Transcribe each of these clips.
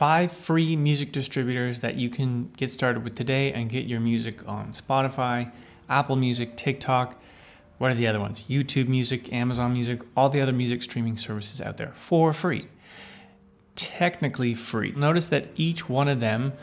five free music distributors that you can get started with today and get your music on Spotify, Apple Music, TikTok. What are the other ones? YouTube Music, Amazon Music, all the other music streaming services out there for free. Technically free. Notice that each one of them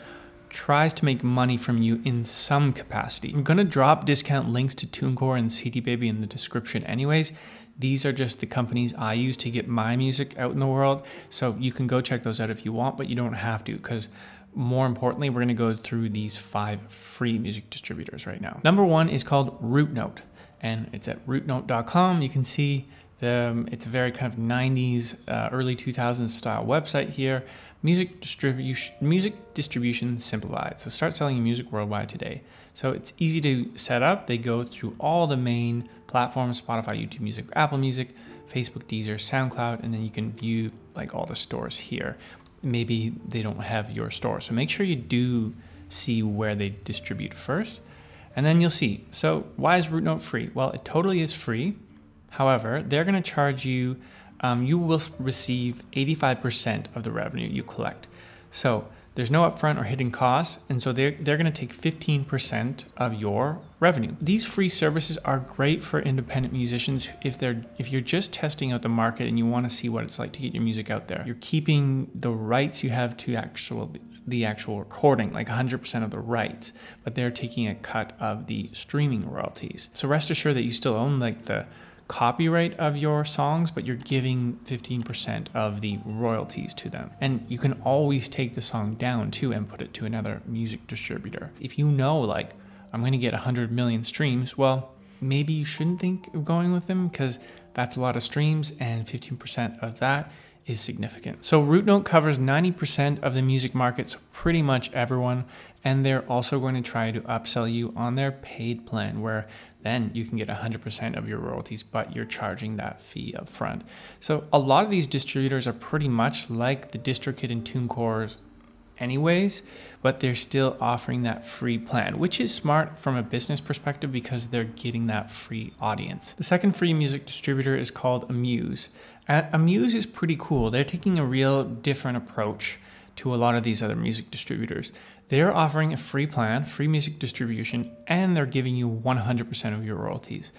tries to make money from you in some capacity. I'm gonna drop discount links to TuneCore and CD Baby in the description anyways, these are just the companies I use to get my music out in the world. So you can go check those out if you want, but you don't have to because more importantly, we're going to go through these five free music distributors right now. Number one is called RootNote, and it's at rootnote.com. You can see the, it's a very kind of 90s, uh, early 2000s style website here. Music distribution, music distribution simplified. So start selling your music worldwide today. So it's easy to set up. They go through all the main platforms, Spotify, YouTube Music, Apple Music, Facebook, Deezer, SoundCloud, and then you can view like all the stores here. Maybe they don't have your store. So make sure you do see where they distribute first and then you'll see. So why is RootNote free? Well, it totally is free. However, they're gonna charge you, um, you will receive 85% of the revenue you collect. So there's no upfront or hidden costs, and so they're, they're gonna take 15% of your revenue. These free services are great for independent musicians if they're if you're just testing out the market and you wanna see what it's like to get your music out there. You're keeping the rights you have to actual the actual recording, like 100% of the rights, but they're taking a cut of the streaming royalties. So rest assured that you still own like the copyright of your songs, but you're giving 15% of the royalties to them. And you can always take the song down too and put it to another music distributor. If you know, like, I'm gonna get 100 million streams, well, maybe you shouldn't think of going with them because that's a lot of streams and 15% of that is significant. So RootNote covers 90% of the music markets. pretty much everyone, and they're also going to try to upsell you on their paid plan where then you can get 100% of your royalties, but you're charging that fee up front. So a lot of these distributors are pretty much like the DistroKid and TuneCore's anyways, but they're still offering that free plan, which is smart from a business perspective because they're getting that free audience. The second free music distributor is called Amuse. And Amuse is pretty cool. They're taking a real different approach to a lot of these other music distributors. They're offering a free plan, free music distribution, and they're giving you 100% of your royalties.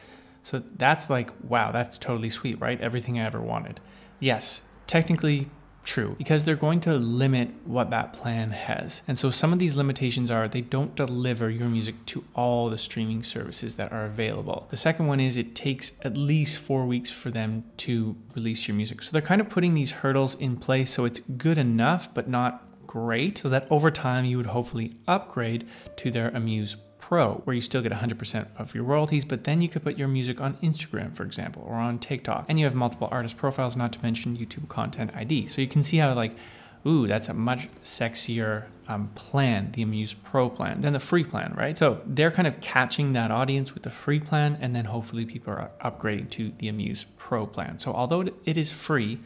So that's like, wow, that's totally sweet, right? Everything I ever wanted. Yes, technically true because they're going to limit what that plan has. And so some of these limitations are they don't deliver your music to all the streaming services that are available. The second one is it takes at least four weeks for them to release your music. So they're kind of putting these hurdles in place so it's good enough, but not great so that over time you would hopefully upgrade to their Amuse Pro, where you still get 100% of your royalties, but then you could put your music on Instagram, for example, or on TikTok, and you have multiple artist profiles, not to mention YouTube content ID. So you can see how like, ooh, that's a much sexier um, plan, the Amuse Pro plan, than the free plan, right? So they're kind of catching that audience with the free plan, and then hopefully people are upgrading to the Amuse Pro plan. So although it is free,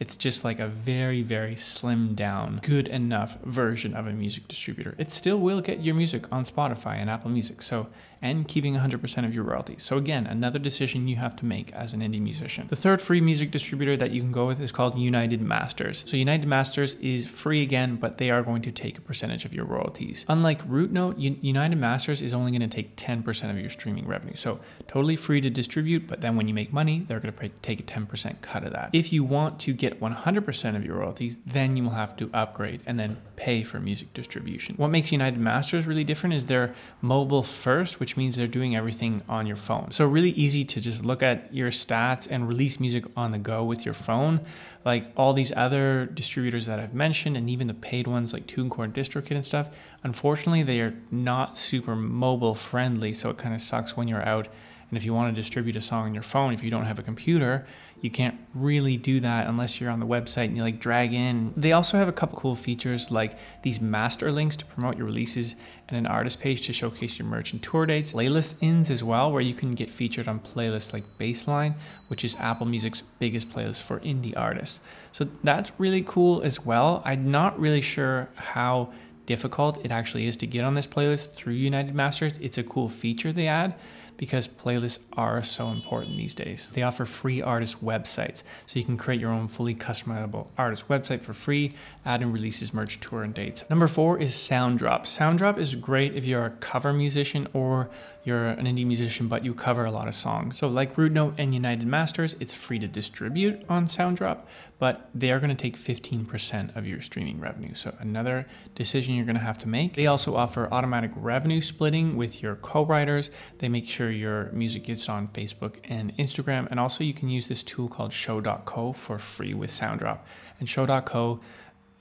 it's just like a very, very slim down, good enough version of a music distributor. It still will get your music on Spotify and Apple Music, so, and keeping 100% of your royalties. So again, another decision you have to make as an indie musician. The third free music distributor that you can go with is called United Masters. So United Masters is free again, but they are going to take a percentage of your royalties. Unlike Rootnote, United Masters is only going to take 10% of your streaming revenue. So totally free to distribute, but then when you make money, they're going to take a 10% cut of that. If you want to get get 100% of your royalties, then you will have to upgrade and then pay for music distribution. What makes United Masters really different is they're mobile first, which means they're doing everything on your phone. So really easy to just look at your stats and release music on the go with your phone. Like all these other distributors that I've mentioned and even the paid ones like TuneCore and DistroKid and stuff, unfortunately they are not super mobile friendly. So it kind of sucks when you're out and if you want to distribute a song on your phone, if you don't have a computer, you can't really do that unless you're on the website and you like drag in. They also have a couple cool features like these master links to promote your releases and an artist page to showcase your merch and tour dates. Playlist ins as well, where you can get featured on playlists like Baseline, which is Apple Music's biggest playlist for indie artists. So that's really cool as well. I'm not really sure how difficult it actually is to get on this playlist through United Masters. It's a cool feature they add, because playlists are so important these days. They offer free artist websites, so you can create your own fully customizable artist website for free, add and releases, merch, tour, and dates. Number four is SoundDrop. SoundDrop is great if you're a cover musician or you're an indie musician, but you cover a lot of songs. So, like Root Note and United Masters, it's free to distribute on SoundDrop, but they are going to take 15% of your streaming revenue. So, another decision you're going to have to make. They also offer automatic revenue splitting with your co writers. They make sure your music gets on Facebook and Instagram. And also, you can use this tool called Show.co for free with SoundDrop. And Show.co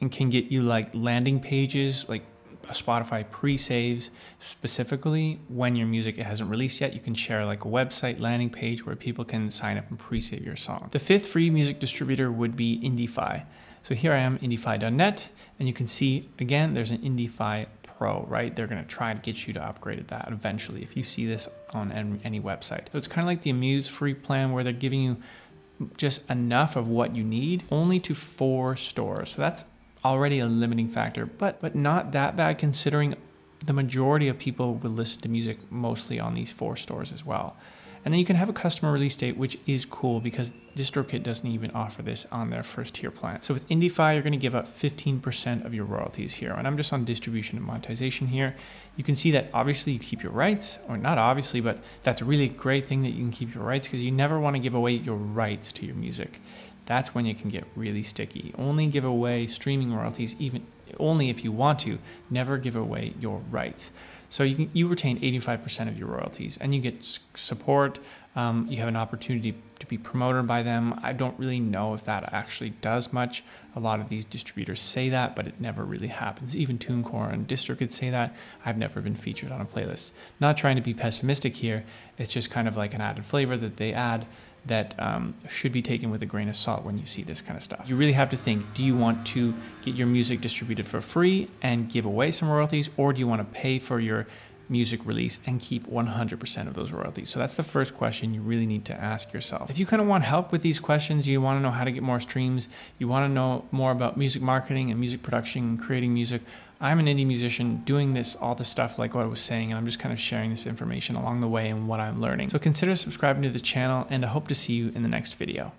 and can get you like landing pages, like Spotify pre-saves specifically when your music hasn't released yet. You can share like a website landing page where people can sign up and pre-save your song. The fifth free music distributor would be Indify. So here I am, indify.net, and you can see again, there's an Indify Pro, right? They're gonna try to get you to upgrade that eventually if you see this on any website. So it's kind of like the Amuse free plan where they're giving you just enough of what you need only to four stores. So that's already a limiting factor, but but not that bad considering the majority of people will listen to music mostly on these four stores as well. And then you can have a customer release date, which is cool because DistroKit doesn't even offer this on their first tier plan. So with IndieFi, you're gonna give up 15% of your royalties here. And I'm just on distribution and monetization here. You can see that obviously you keep your rights, or not obviously, but that's a really great thing that you can keep your rights because you never wanna give away your rights to your music that's when you can get really sticky. Only give away streaming royalties even only if you want to. Never give away your rights. So you, can, you retain 85% of your royalties and you get support. Um, you have an opportunity to be promoted by them. I don't really know if that actually does much. A lot of these distributors say that, but it never really happens. Even TuneCore and Distro could say that. I've never been featured on a playlist. Not trying to be pessimistic here. It's just kind of like an added flavor that they add that um, should be taken with a grain of salt when you see this kind of stuff. You really have to think do you want to get your music distributed for free and give away some royalties, or do you want to pay for your music release and keep 100% of those royalties? So that's the first question you really need to ask yourself. If you kind of want help with these questions, you want to know how to get more streams, you want to know more about music marketing and music production, and creating music I'm an indie musician doing this, all this stuff like what I was saying, and I'm just kind of sharing this information along the way and what I'm learning. So consider subscribing to the channel, and I hope to see you in the next video.